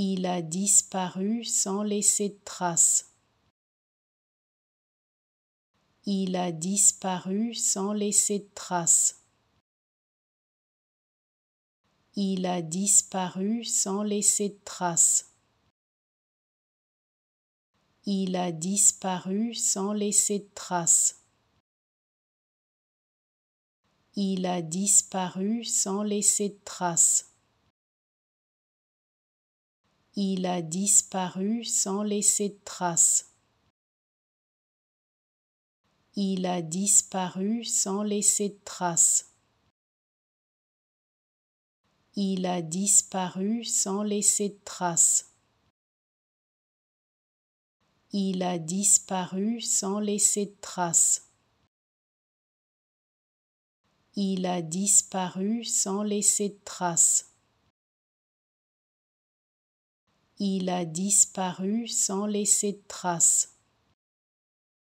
il a disparu sans laisser de Il a disparu sans laisser de Il a disparu sans laisser de Il a disparu sans laisser de Il a disparu sans laisser de il a disparu sans laisser de traces. Il a disparu sans laisser de traces. Il a disparu sans laisser de traces. Il a disparu sans laisser de traces. Il a disparu sans laisser de traces. il a disparu sans laisser de traces.